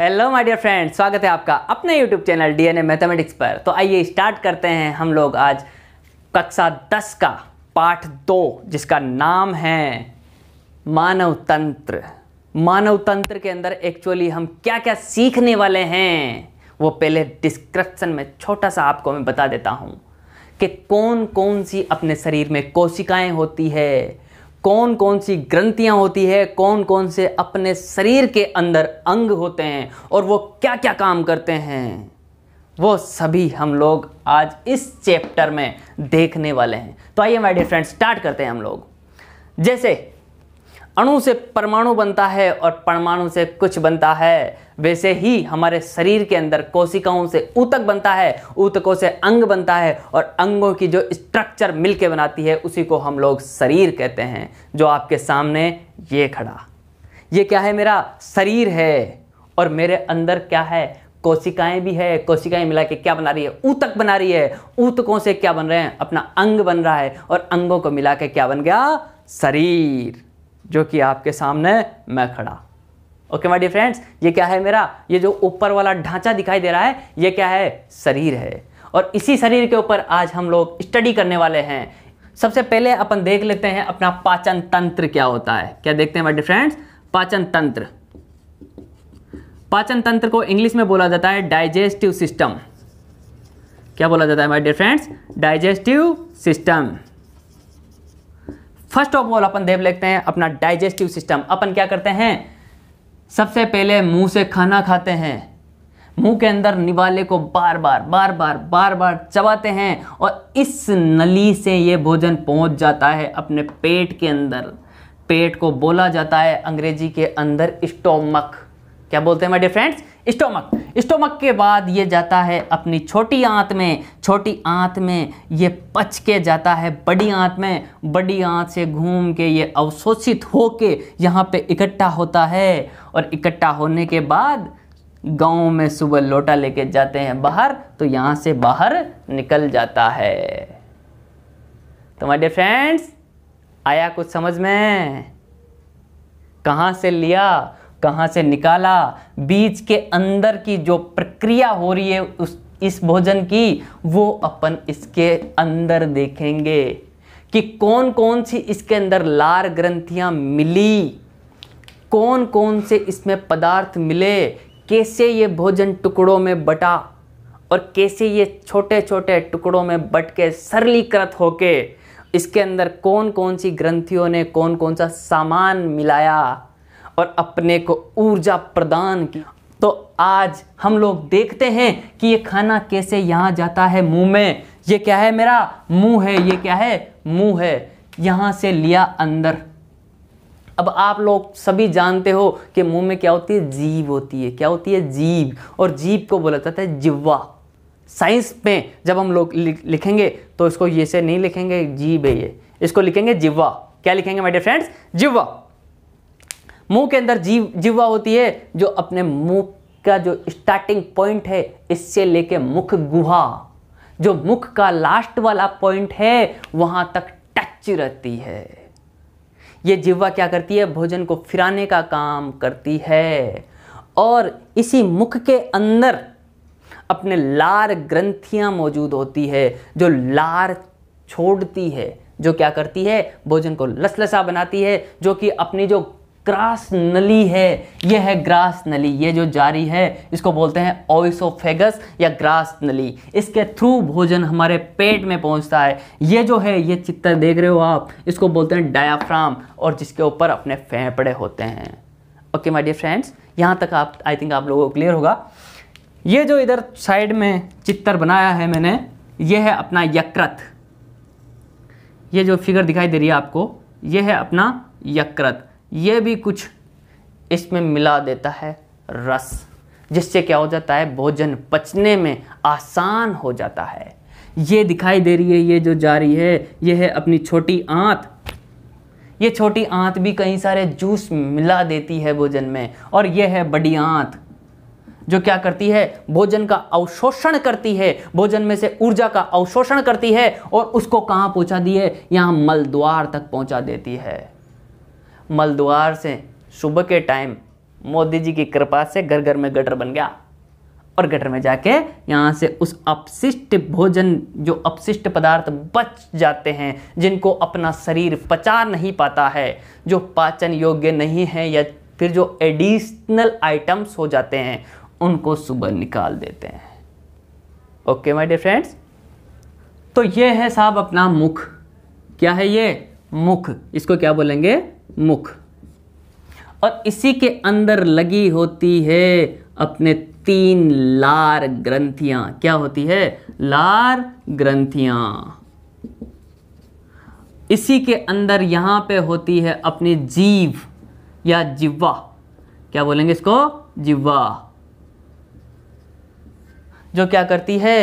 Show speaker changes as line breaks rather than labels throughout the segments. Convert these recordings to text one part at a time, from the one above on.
hello my dear friends स्वागत है आपका अपने यूट्यूब चैनल डीएनए मैथमेटिक्स पर तो आइए स्टार्ट करते हैं हम लोग आज कक्षा दस का पाठ दो जिसका नाम है मानव तंत्र मानव तंत्र के अंदर एक्चुअली हम क्या क्या सीखने वाले हैं वो पहले डिस्क्रिप्शन में छोटा सा आपको मैं बता देता हूँ कि कौन कौन सी अपने शरीर में कोशिकाएं होती है कौन कौन सी ग्रंथियां होती है कौन कौन से अपने शरीर के अंदर अंग होते हैं और वो क्या क्या काम करते हैं वो सभी हम लोग आज इस चैप्टर में देखने वाले हैं तो आइए माय डियर फ्रेंड्स स्टार्ट करते हैं हम लोग जैसे अणु से परमाणु बनता है और परमाणु से कुछ बनता है वैसे ही हमारे शरीर के अंदर कोशिकाओं से ऊतक बनता है ऊतकों से अंग बनता है और अंगों की जो स्ट्रक्चर मिलके बनाती है उसी को हम लोग शरीर कहते हैं जो आपके सामने ये खड़ा ये क्या है मेरा शरीर है और मेरे अंदर क्या है कोशिकाएं भी है कोशिकाएं मिला के क्या बना रही है ऊतक बना रही है ऊतकों से क्या बन रहे हैं अपना अंग बन रहा है और अंगों को मिला के क्या बन गया शरीर जो कि आपके सामने मैं खड़ा ओके माय डियर फ्रेंड्स ये क्या है मेरा ये जो ऊपर वाला ढांचा दिखाई दे रहा है ये क्या है शरीर है और इसी शरीर के ऊपर आज हम लोग स्टडी करने वाले हैं सबसे पहले अपन देख लेते हैं अपना पाचन तंत्र क्या होता है क्या देखते हैं माई डियर फ्रेंड्स पाचन तंत्र पाचन तंत्र को इंग्लिश में बोला जाता है डाइजेस्टिव सिस्टम क्या बोला जाता है my dear friends digestive system first of all अपन देख लेते हैं अपना डाइजेस्टिव सिस्टम अपन क्या करते हैं सबसे पहले मुंह से खाना खाते हैं मुंह के अंदर निवाले को बार बार बार बार बार बार चबाते हैं और इस नली से ये भोजन पहुंच जाता है अपने पेट के अंदर पेट को बोला जाता है अंग्रेजी के अंदर स्टोमक क्या बोलते हैं my dear friends stomach stomach के बाद ये जाता है अपनी छोटी आंत में छोटी आंत में ये पच के जाता है बड़ी आंत में बड़ी आंत से घूम के ये अवशोषित होके यहाँ पे इकट्ठा होता है और इकट्ठा होने के बाद गांव में सुबह लोटा लेके जाते हैं बाहर तो यहाँ से बाहर निकल जाता है तो माय डियर फ्रेंड्स आया कुछ समझ में कहाँ से लिया कहाँ से निकाला बीज के अंदर की जो प्रक्रिया हो रही है उस इस भोजन की वो अपन इसके अंदर देखेंगे कि कौन कौन सी इसके अंदर लार ग्रंथियाँ मिली कौन कौन से इसमें पदार्थ मिले कैसे ये भोजन टुकड़ों में बटा और कैसे ये छोटे छोटे टुकड़ों में बट के सरलीकृत होके इसके अंदर कौन कौन सी ग्रंथियों ने कौन कौन सा सामान मिलाया और अपने को ऊर्जा प्रदान की तो आज हम लोग देखते हैं कि ये खाना कैसे यहाँ जाता है मुंह में ये क्या है मेरा मुंह है ये क्या है मुंह है यहाँ से लिया अंदर अब आप लोग सभी जानते हो कि मुंह में क्या होती है जीव होती है क्या होती है जीव और जीव को बोला जाता है जिवा साइंस में जब हम लोग लिखेंगे तो इसको ये से नहीं लिखेंगे जीव है ये इसको लिखेंगे जिवा क्या लिखेंगे माय डियर फ्रेंड्स जिवा मुंह के अंदर जीव जिवा होती है जो अपने मुंह का जो स्टार्टिंग पॉइंट है इससे लेके मुख गुहा जो मुख का लास्ट वाला पॉइंट है वहां तक टच रहती है ये जिवा क्या करती है भोजन को फिराने का काम करती है और इसी मुख के अंदर अपने लार ग्रंथियां मौजूद होती है जो लार छोड़ती है जो क्या करती है भोजन को लसलसा बनाती है जो कि अपनी जो ग्रास नली है यह है ग्रास नली ये जो जारी है इसको बोलते हैं ओइसोफेगस या ग्रास नली इसके थ्रू भोजन हमारे पेट में पहुंचता है ये जो है ये चित्र देख रहे हो आप इसको बोलते हैं डायाफ्राम और जिसके ऊपर अपने फेफड़े होते हैं ओके माय डियर फ्रेंड्स यहाँ तक आप आई थिंक आप लोगों को क्लियर होगा ये जो इधर साइड में चित्र बनाया है मैंने ये है अपना यकृत ये जो फिगर दिखाई दे रही है आपको यह है अपना यकृत ये भी कुछ इसमें मिला देता है रस जिससे क्या हो जाता है भोजन पचने में आसान हो जाता है ये दिखाई दे रही है ये जो जा रही है ये है अपनी छोटी आंत ये छोटी आंत भी कई सारे जूस मिला देती है भोजन में और यह है बड़ी आंत जो क्या करती है भोजन का अवशोषण करती है भोजन में से ऊर्जा का अवशोषण करती है और उसको कहाँ पहुँचा दी है यहाँ मलद्वार तक पहुँचा देती है मलद्वार से सुबह के टाइम मोदी जी की कृपा से घर घर में गटर बन गया और गटर में जाके यहाँ से उस अपशिष्ट भोजन जो अपशिष्ट पदार्थ बच जाते हैं जिनको अपना शरीर पचा नहीं पाता है जो पाचन योग्य नहीं है या फिर जो एडिशनल आइटम्स हो जाते हैं उनको सुबह निकाल देते हैं ओके माय डियर फ्रेंड्स तो ये है साहब अपना मुख क्या है ये मुख इसको क्या बोलेंगे मुख और इसी के अंदर लगी होती है अपने तीन लार ग्रंथियां क्या होती है लार ग्रंथियां इसी के अंदर यहां पे होती है अपनी जीव या जिवा क्या बोलेंगे इसको जिवा जो क्या करती है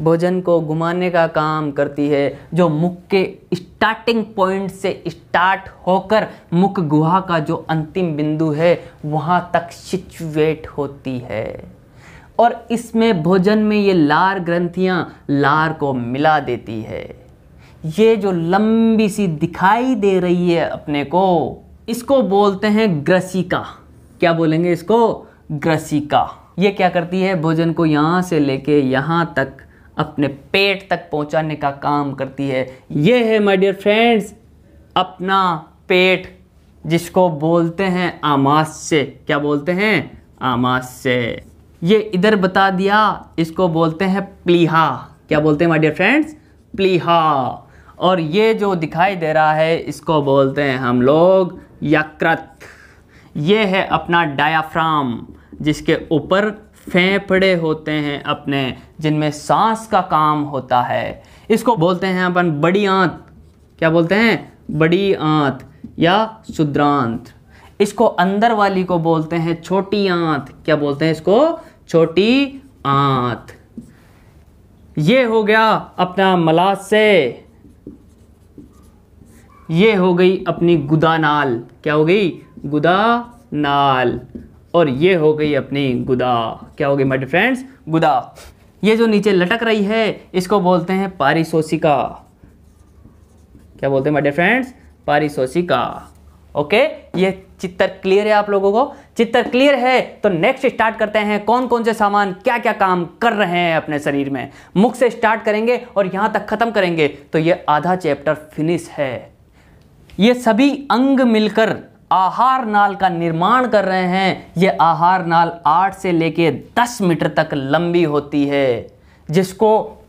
भोजन को घुमाने का काम करती है जो मुख के स्टार्टिंग पॉइंट से स्टार्ट होकर मुख गुहा का जो अंतिम बिंदु है वहाँ तक सिचुएट होती है और इसमें भोजन में ये लार ग्रंथियाँ लार को मिला देती है ये जो लंबी सी दिखाई दे रही है अपने को इसको बोलते हैं ग्रसिका क्या बोलेंगे इसको ग्रसिका ये क्या करती है भोजन को यहाँ से लेके यहाँ तक अपने पेट तक पहुंचाने का काम करती है ये है माय डियर फ्रेंड्स अपना पेट जिसको बोलते हैं आमाशय क्या बोलते हैं आमाशय ये इधर बता दिया इसको बोलते हैं प्लीहा क्या बोलते हैं माय डियर फ्रेंड्स प्लीहा और ये जो दिखाई दे रहा है इसको बोलते हैं हम लोग यकृत ये है अपना डायाफ्राम जिसके ऊपर फेफड़े होते हैं अपने जिनमें सांस का काम होता है इसको बोलते हैं अपन बड़ी आंत क्या बोलते हैं बड़ी आंत या शुद्रांत इसको अंदर वाली को बोलते हैं छोटी आंत क्या बोलते हैं इसको छोटी आंत ये हो गया अपना मलाज से ये हो गई अपनी गुदानाल क्या हो गई गुदानाल और ये हो गई अपनी गुदा क्या हो गई माई फ्रेंड्स गुदा ये जो नीचे लटक रही है इसको बोलते हैं पारिसोसिका क्या बोलते हैं माई फ्रेंड्स पारिसोसिका ओके ये चित्तर क्लियर है आप लोगों को चित्तर क्लियर है तो नेक्स्ट स्टार्ट करते हैं कौन कौन से सामान क्या क्या काम कर रहे हैं अपने शरीर में मुख से स्टार्ट करेंगे और यहां तक ख़त्म करेंगे तो ये आधा चैप्टर फिनिश है ये सभी अंग मिलकर आहार नाल का निर्माण कर रहे हैं यह आहार नाल आठ से लेके दस मीटर तक लंबी होती है जिसको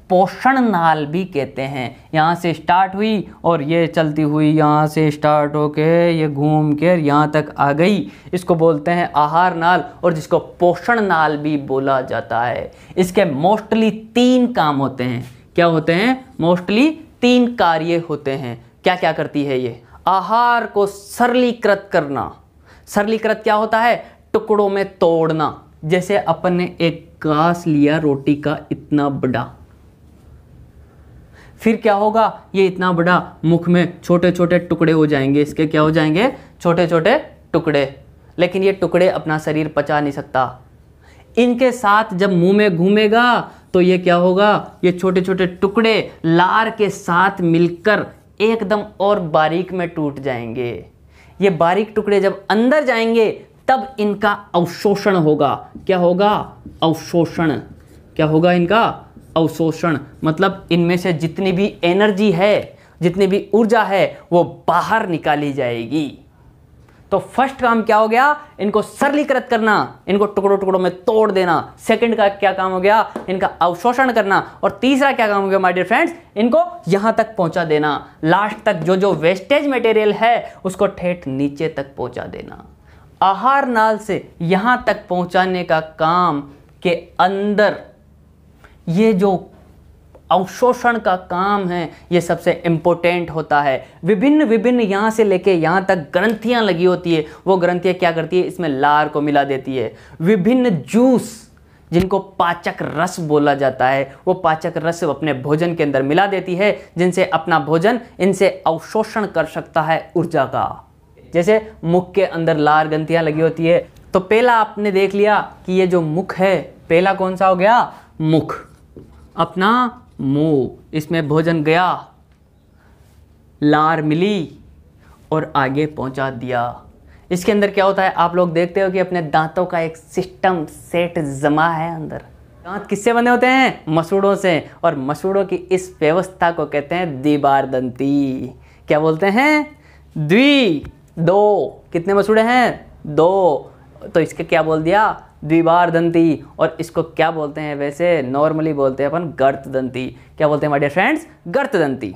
पोषण नाल भी कहते हैं यहाँ से स्टार्ट हुई और ये चलती हुई यहाँ से स्टार्ट होके ये घूम के यहाँ तक आ गई इसको बोलते हैं आहार नाल और जिसको पोषण नाल भी बोला जाता है इसके मोस्टली तीन काम होते हैं क्या होते हैं मोस्टली तीन कार्य होते हैं क्या क्या करती है ये आहार को सरलीकृत करना सरलीकृत क्या होता है टुकड़ों में तोड़ना जैसे अपन ने एक घास लिया रोटी का इतना बड़ा फिर क्या होगा ये इतना बड़ा मुख में छोटे छोटे टुकड़े हो जाएंगे इसके क्या हो जाएंगे छोटे छोटे टुकड़े लेकिन ये टुकड़े अपना शरीर पचा नहीं सकता इनके साथ जब मुंह में घूमेगा तो ये क्या होगा ये छोटे छोटे टुकड़े लार के साथ मिलकर एकदम और बारीक में टूट जाएंगे ये बारीक टुकड़े जब अंदर जाएंगे तब इनका अवशोषण होगा क्या होगा अवशोषण क्या होगा इनका अवशोषण मतलब इनमें से जितनी भी एनर्जी है जितनी भी ऊर्जा है वो बाहर निकाली जाएगी तो फर्स्ट काम क्या हो गया इनको सरलीकृत करना इनको टुकड़ों टुकड़ों में तोड़ देना सेकंड का क्या काम हो गया इनका अवशोषण करना और तीसरा क्या काम हो गया माय डियर फ्रेंड्स इनको यहां तक पहुंचा देना लास्ट तक जो जो वेस्टेज मटेरियल है उसको ठेठ नीचे तक पहुंचा देना आहार नाल से यहां तक पहुंचाने का काम के अंदर ये जो अवशोषण का काम है ये सबसे इम्पोर्टेंट होता है विभिन्न विभिन्न यहाँ से लेके यहाँ तक ग्रंथियाँ लगी होती है वो ग्रंथियाँ क्या करती है इसमें लार को मिला देती है विभिन्न जूस जिनको पाचक रस बोला जाता है वो पाचक रस अपने भोजन के अंदर मिला देती है जिनसे अपना भोजन इनसे अवशोषण कर सकता है ऊर्जा का जैसे मुख के अंदर लार ग्रंथियाँ लगी होती है तो पहला आपने देख लिया कि ये जो मुख है पहला कौन सा हो गया मुख अपना मूव इसमें भोजन गया लार मिली और आगे पहुंचा दिया इसके अंदर क्या होता है आप लोग देखते हो कि अपने दांतों का एक सिस्टम सेट जमा है अंदर दांत किससे बने होते हैं मसूड़ों से और मसूड़ों की इस व्यवस्था को कहते हैं दीवार दंती क्या बोलते हैं द्वि दो कितने मसूड़े हैं दो तो इसके क्या बोल दिया द्विवार दंती और इसको क्या बोलते हैं वैसे नॉर्मली बोलते हैं अपन गर्त दंती क्या बोलते हैं माई डियर फ्रेंड्स गर्त दंती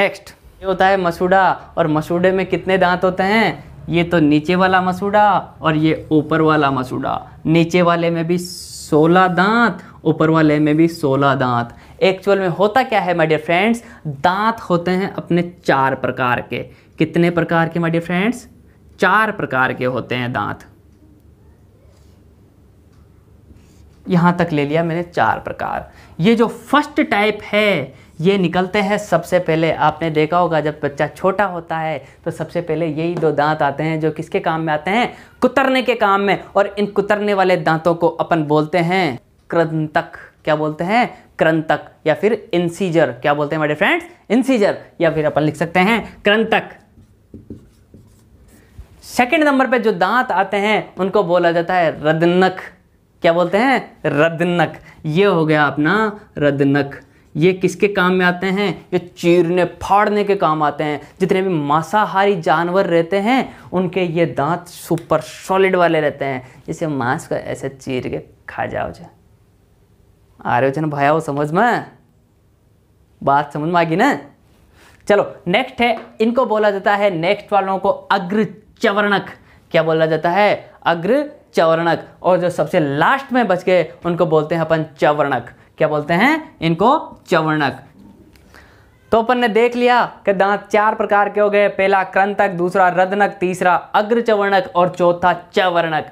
नेक्स्ट ये होता है मसूड़ा और मसूड़े में कितने दांत होते हैं ये तो नीचे वाला मसूड़ा और ये ऊपर वाला मसूड़ा नीचे वाले में भी सोलह दांत ऊपर वाले में भी सोलह दांत एक्चुअल में होता क्या है माय डियर फ्रेंड्स दांत होते हैं अपने चार प्रकार के कितने प्रकार के माय डियर फ्रेंड्स चार प्रकार के होते हैं दांत यहाँ तक ले लिया मैंने चार प्रकार ये जो फर्स्ट टाइप है ये निकलते हैं सबसे पहले आपने देखा होगा जब बच्चा छोटा होता है तो सबसे पहले यही दो दांत आते हैं जो किसके काम में आते हैं कुतरने के काम में और इन कुतरने वाले दांतों को अपन बोलते हैं क्रंतक क्या बोलते हैं क्रंतक या फिर इंसीजर क्या बोलते हैं मेरे फ्रेंड्स इंसीजर या फिर अपन लिख सकते हैं क्रंतक सेकेंड नंबर पे जो दांत आते हैं उनको बोला जाता है रदनक क्या बोलते हैं रदनक ये हो गया अपना रदनक ये किसके काम में आते हैं ये चीरने फाड़ने के काम आते हैं जितने भी मांसाहारी जानवर रहते हैं उनके ये दांत सुपर सॉलिड वाले रहते हैं जिसे मांस को ऐसे चीर के खा जाओ जा आ रहे हो जन भाया वो समझ में बात समझ में आ गई ना चलो नेक्स्ट है इनको बोला जाता है नेक्स्ट वालों को अग्र चवर्णक क्या बोला जाता है अग्र चवर्णक और जो सबसे लास्ट में बच गए उनको बोलते हैं अपन चवर्णक क्या बोलते हैं इनको चवर्णक तो अपन ने देख लिया कि दांत चार प्रकार के हो गए पहला क्रंतक दूसरा रदनक तीसरा अग्र चवर्णक और चौथा चवर्णक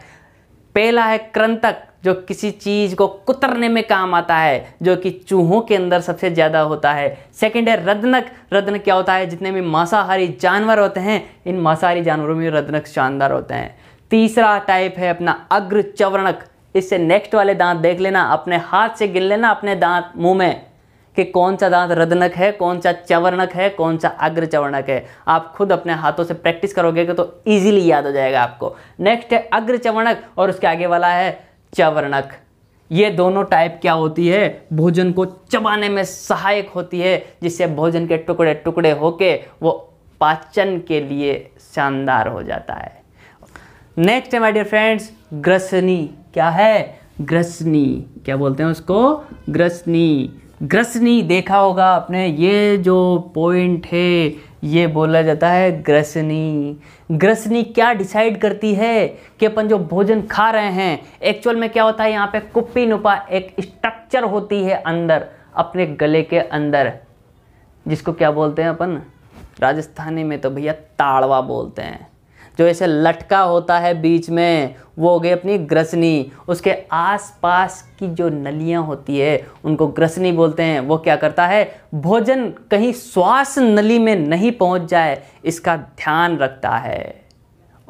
पहला है क्रंतक जो किसी चीज़ को कुतरने में काम आता है जो कि चूहों के अंदर सबसे ज़्यादा होता है सेकंड है रदनक रदनक क्या होता है जितने भी मांसाहारी जानवर होते हैं इन मांसाहारी जानवरों में रदनक शानदार होते हैं तीसरा टाइप है अपना अग्र चवरणक इससे नेक्स्ट वाले दांत देख लेना अपने हाथ से गिन लेना अपने दांत मुंह में कि कौन सा दांत रदनक है कौन सा चवर्णक है कौन सा अग्र चवर्णक है आप खुद अपने हाथों से प्रैक्टिस करोगे तो ईजिली याद हो जाएगा आपको नेक्स्ट है अग्र चवर्णक और उसके आगे वाला है चवर्णक ये दोनों टाइप क्या होती है भोजन को चबाने में सहायक होती है जिससे भोजन के टुकड़े टुकड़े होके वो पाचन के लिए शानदार हो जाता है नेक्स्ट है माय डियर फ्रेंड्स ग्रसनी क्या है ग्रसनी क्या बोलते हैं उसको ग्रसनी ग्रसनी देखा होगा आपने ये जो पॉइंट है ये बोला जाता है ग्रसनी ग्रसनी क्या डिसाइड करती है कि अपन जो भोजन खा रहे हैं एक्चुअल में क्या होता है यहाँ पे कुप्पी नुपा एक स्ट्रक्चर होती है अंदर अपने गले के अंदर जिसको क्या बोलते हैं अपन राजस्थानी में तो भैया ताड़वा बोलते हैं जो ऐसे लटका होता है बीच में वो हो गई अपनी ग्रसनी उसके आसपास की जो नलियां होती है उनको ग्रसनी बोलते हैं वो क्या करता है भोजन कहीं श्वास नली में नहीं पहुंच जाए इसका ध्यान रखता है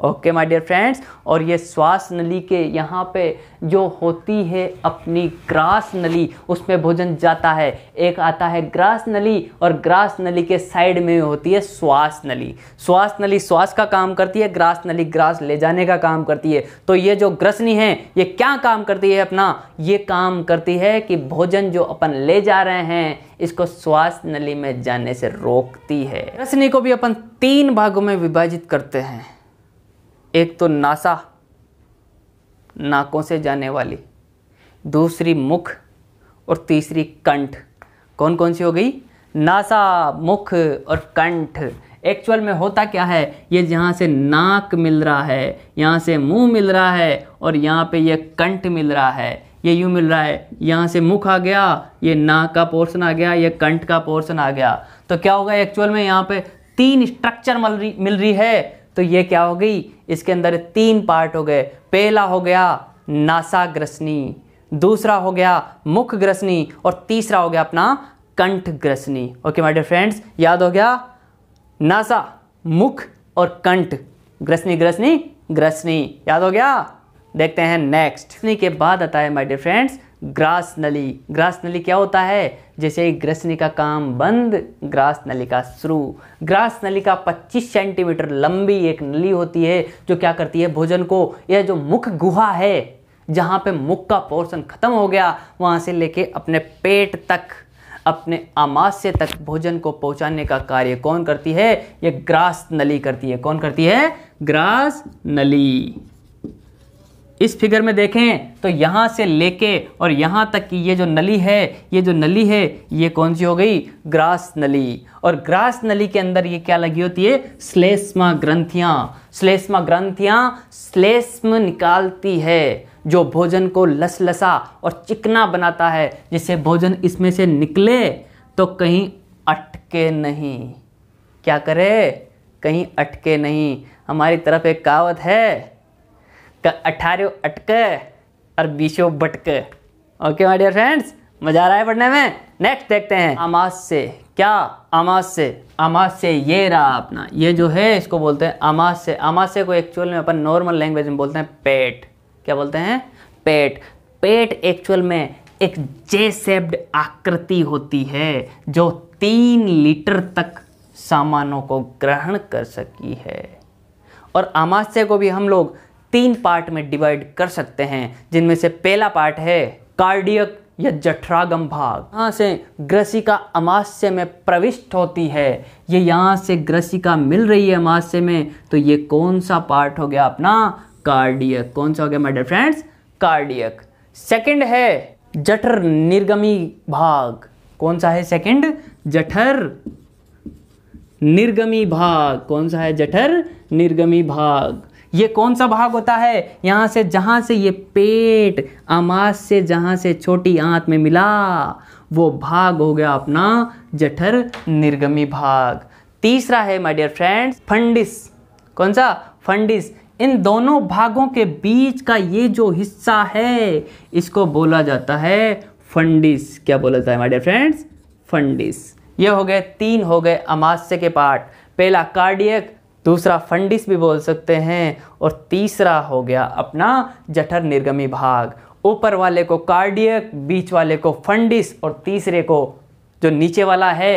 ओके माय डियर फ्रेंड्स और ये श्वास नली के यहाँ पे जो होती है अपनी ग्रास नली उसमें भोजन जाता है एक आता है ग्रास नली और ग्रास नली के साइड में होती है श्वास नली श्वास नली श्वास का काम करती है ग्रास नली ग्रास ले जाने का काम करती है तो ये जो ग्रसनी है ये क्या काम करती है अपना ये काम करती है कि भोजन जो अपन ले जा रहे हैं इसको श्वास नली में जाने से रोकती है ग्रसनी को भी अपन तीन भागों में विभाजित करते हैं एक तो नासा नाकों से जाने वाली दूसरी मुख और तीसरी कंठ कौन कौन सी हो गई नासा मुख और कंठ एक्चुअल में होता क्या है ये जहाँ से नाक मिल रहा है यहाँ से मुंह मिल रहा है और यहाँ पे ये कंठ मिल रहा है ये यूँ मिल रहा है यहाँ से मुख आ गया ये नाक का पोर्शन आ गया ये कंठ का पोर्शन आ गया तो क्या होगा एक्चुअल में यहाँ पे तीन स्ट्रक्चर मिल रही मिल रही है तो ये क्या हो गई इसके अंदर तीन पार्ट हो गए पहला हो गया नासाग्रसनी दूसरा हो गया मुख ग्रसनी और तीसरा हो गया अपना कंठ ग्रसनी ओके माय डियर फ्रेंड्स याद हो गया नासा मुख और कंठ ग्रसनी ग्रसनी ग्रसनी याद हो गया देखते हैं नेक्स्ट के बाद आता है माय डियर फ्रेंड्स ग्रास नली ग्रास नली क्या होता है जैसे ग्रस का काम बंद ग्रास नली का शुरू ग्रास नली का 25 सेंटीमीटर लंबी एक नली होती है जो क्या करती है भोजन को यह जो मुख गुहा है जहाँ पे मुख का पोर्शन खत्म हो गया वहाँ से लेके अपने पेट तक अपने आमाश्य तक भोजन को पहुंचाने का कार्य कौन करती है यह ग्रास नली करती है कौन करती है ग्रास नली इस फिगर में देखें तो यहाँ से लेके और यहाँ तक की ये जो नली है ये जो नली है ये कौन सी हो गई ग्रास नली और ग्रास नली के अंदर ये क्या लगी होती है स्लेष्मा ग्रंथियाँ स्लेष्मा ग्रंथियाँ स्लेष्म निकालती है जो भोजन को लसलसा और चिकना बनाता है जिससे भोजन इसमें से निकले तो कहीं अटके नहीं क्या करे कहीं अटके नहीं हमारी तरफ एक कहावत है अठारो अटक और बीसो बटक ओके माय डियर फ्रेंड्स मज़ा आ रहा है पढ़ने में नेक्स्ट देखते हैं आमाज से क्या आमाज से आमाज से ये रहा अपना ये जो है इसको बोलते हैं आमाज से आमाज से को एक्चुअल में अपन नॉर्मल लैंग्वेज में बोलते हैं पेट क्या बोलते हैं पेट पेट एक्चुअल में एक जे सेप्ड आकृति होती है जो तीन लीटर तक सामानों को ग्रहण कर सकी है और आमाशय को भी हम लोग तीन पार्ट में डिवाइड कर सकते हैं जिनमें से पहला पार्ट है कार्डियक या जठरागम भाग यहाँ से ग्रसिका अमास्य में प्रविष्ट होती है ये यहाँ से ग्रसिका मिल रही है अमाश्य में तो ये कौन सा पार्ट हो गया अपना कार्डियक कौन सा हो गया माइडर फ्रेंड्स कार्डियक सेकंड है जठर निर्गमी भाग कौन सा है सेकंड जठर निर्गमी भाग कौन सा है जठर निर्गमी भाग ये कौन सा भाग होता है यहाँ से जहाँ से ये पेट अमास से जहाँ से छोटी आंत में मिला वो भाग हो गया अपना जठर निर्गमी भाग तीसरा है माय डियर फ्रेंड्स फंडिस कौन सा फंडिस इन दोनों भागों के बीच का ये जो हिस्सा है इसको बोला जाता है फंडिस क्या बोला जाता है माय डियर फ्रेंड्स फंडिस ये हो गए तीन हो गए अमास्य के पार्ट पहला कार्डियक दूसरा फंडिस भी बोल सकते हैं और तीसरा हो गया अपना जठर निर्गमी भाग ऊपर वाले को कार्डियक बीच वाले को फंडिस और तीसरे को जो नीचे वाला है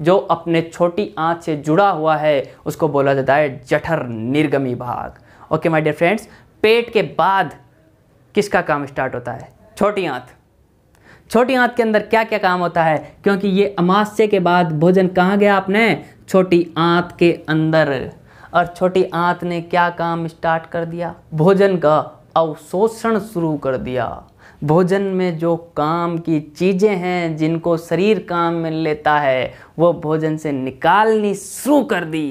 जो अपने छोटी आँख से जुड़ा हुआ है उसको बोला जाता है जठर निर्गमी भाग ओके माय डियर फ्रेंड्स पेट के बाद किसका काम स्टार्ट होता है छोटी आँख छोटी आंत के अंदर क्या क्या काम होता है क्योंकि ये अमाश्य के बाद भोजन कहाँ गया आपने छोटी आंत के अंदर और छोटी आंत ने क्या काम स्टार्ट कर दिया भोजन का अवशोषण शुरू कर दिया भोजन में जो काम की चीज़ें हैं जिनको शरीर काम में लेता है वो भोजन से निकालनी शुरू कर दी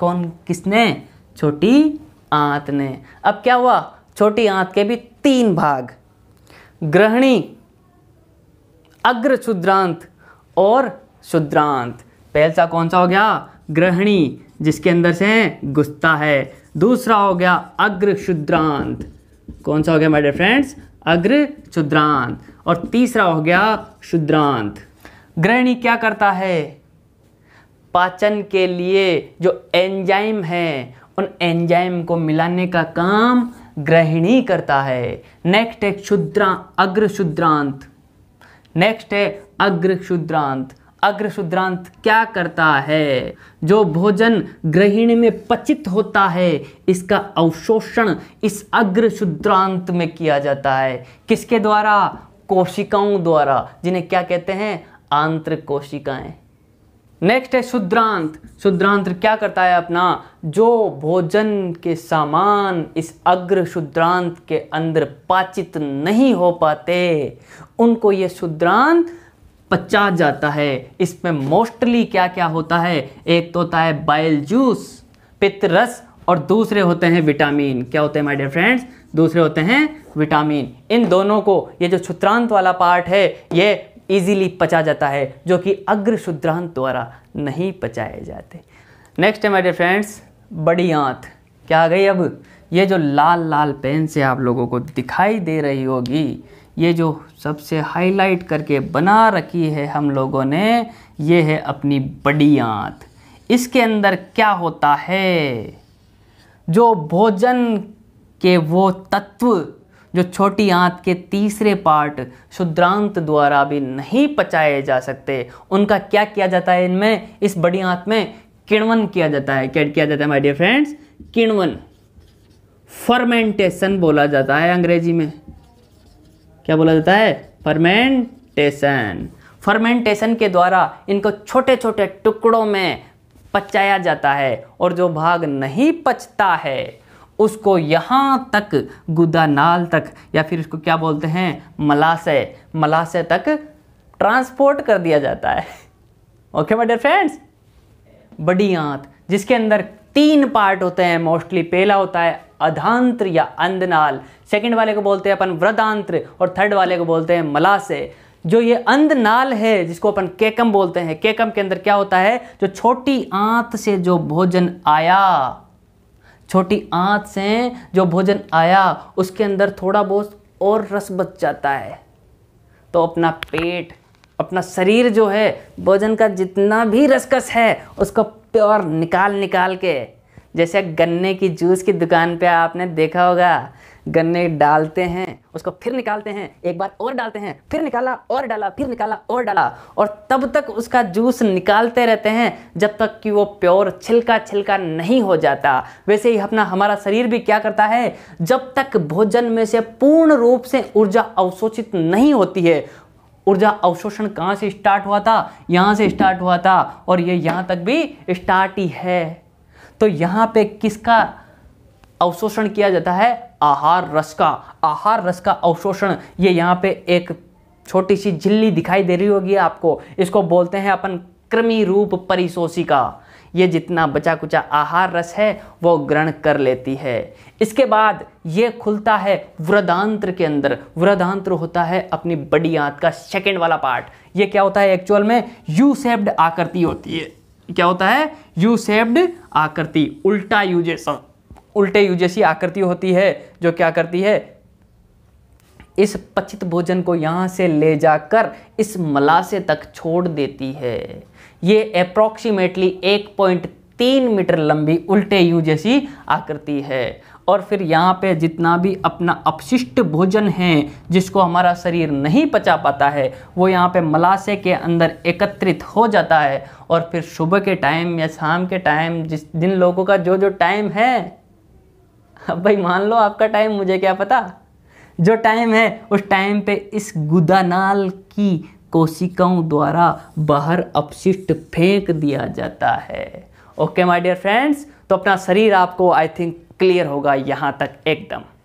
कौन किसने छोटी आंत ने अब क्या हुआ छोटी आंत के भी तीन भाग ग्रहणी अग्र शुद्रांत और शुद्रांत पहला कौन सा हो गया ग्रहणी जिसके अंदर से गुस्ता है दूसरा हो गया अग्र शुद्रांत कौन सा हो गया माय फ्रेंड्स अग्र शुद्रांत और तीसरा हो गया शुद्रांत ग्रहणी क्या करता है पाचन के लिए जो एंजाइम है उन एंजाइम को मिलाने का काम ग्रहणी करता है नेक्स्ट है क्षुद्रा अग्र शुद्रांत नेक्स्ट है अग्र अग्रशूद्रांत क्या करता है जो भोजन ग्रहिण में पचित होता है इसका अवशोषण इस अग्रशूद्रांत में किया जाता है किसके द्वारा कोशिकाओं द्वारा जिन्हें क्या कहते हैं आंत्र कोशिकाएं नेक्स्ट है शुद्रांत शुद्रांत क्या करता है अपना जो भोजन के सामान इस अग्र शुद्रांत के अंदर पाचित नहीं हो पाते उनको ये शुद्रांत पचा जाता है इसमें मोस्टली क्या क्या होता है एक तो होता है बाइल जूस पितरस और दूसरे होते हैं विटामिन क्या होते हैं माय डियर फ्रेंड्स दूसरे होते हैं विटामिन इन दोनों को ये जो छुत्रांत वाला पार्ट है ये ईजिली पचा जाता है जो कि अग्र शुद्रांत द्वारा नहीं पचाए जाते नेक्स्ट है मेरे फ्रेंड्स बड़ी आंत क्या आ गई अब ये जो लाल लाल पेन से आप लोगों को दिखाई दे रही होगी ये जो सबसे हाईलाइट करके बना रखी है हम लोगों ने ये है अपनी बड़ी आंत इसके अंदर क्या होता है जो भोजन के वो तत्व जो छोटी आंत के तीसरे पार्ट शुद्रांत द्वारा भी नहीं पचाए जा सकते उनका क्या किया जाता है इनमें इस बड़ी आंत में किण्वन किया जाता है क्या किया जाता है माय डियर फ्रेंड्स किण्वन फर्मेंटेशन बोला जाता है अंग्रेजी में क्या बोला जाता है फर्मेंटेशन फर्मेंटेशन के द्वारा इनको छोटे छोटे टुकड़ों में पचाया जाता है और जो भाग नहीं पचता है उसको यहाँ तक गुदानाल तक या फिर उसको क्या बोलते हैं मलाशय मलाशय तक ट्रांसपोर्ट कर दिया जाता है ओके माय डियर फ्रेंड्स बड़ी आंत जिसके अंदर तीन पार्ट होते हैं मोस्टली पहला होता है अधांत्र या अंधनाल सेकंड वाले को बोलते हैं अपन व्रदांत्र और थर्ड वाले को बोलते हैं मलाशय जो ये अंधनाल है जिसको अपन केकम बोलते हैं केकम के अंदर क्या होता है जो छोटी आंत से जो भोजन आया छोटी आँत से जो भोजन आया उसके अंदर थोड़ा बहुत और रस बच जाता है तो अपना पेट अपना शरीर जो है भोजन का जितना भी रसकस है उसको प्योर निकाल निकाल के जैसे गन्ने की जूस की दुकान पे आपने देखा होगा गन्ने डालते हैं उसको फिर निकालते हैं एक बार और डालते हैं फिर निकाला और डाला फिर निकाला और डाला और तब तक उसका जूस निकालते रहते हैं जब तक कि वो प्योर छिलका छिलका नहीं हो जाता वैसे ही अपना हमारा शरीर भी क्या करता है जब तक भोजन में से पूर्ण रूप से ऊर्जा अवशोषित नहीं होती है ऊर्जा अवशोषण कहाँ से स्टार्ट हुआ था यहाँ से स्टार्ट हुआ था और ये यहाँ तक भी स्टार्ट ही है तो यहाँ पे किसका अवशोषण किया जाता है आहार रस का आहार रस का अवशोषण ये यहाँ पे एक छोटी सी झिल्ली दिखाई दे रही होगी आपको इसको बोलते हैं अपन कृमि रूप परिशोषिका ये जितना बचा कुचा आहार रस है वो ग्रहण कर लेती है इसके बाद ये खुलता है वृदांत्र के अंदर वृदांत्र होता है अपनी बड़ी आंत का सेकेंड वाला पार्ट ये क्या होता है एक्चुअल में यू सेप्ड आकृति होती है क्या होता है यू सेप्ड आकृति उल्टा यू जैसा उल्टे जैसी आकृति होती है जो क्या करती है इस पचित भोजन को यहां से ले जाकर इस मलासे तक छोड़ देती है ये अप्रॉक्सीमेटली 1.3 मीटर लंबी उल्टे यू जैसी आकृति है और फिर यहाँ पे जितना भी अपना अपशिष्ट भोजन है जिसको हमारा शरीर नहीं पचा पाता है वो यहाँ पे मलासे के अंदर एकत्रित हो जाता है और फिर सुबह के टाइम या शाम के टाइम जिस दिन लोगों का जो जो टाइम है अब भाई मान लो आपका टाइम मुझे क्या पता जो टाइम है उस टाइम पे इस गुदानाल की कोशिकाओं द्वारा बाहर अपशिष्ट फेंक दिया जाता है ओके माय डियर फ्रेंड्स तो अपना शरीर आपको आई थिंक क्लियर होगा यहाँ तक एकदम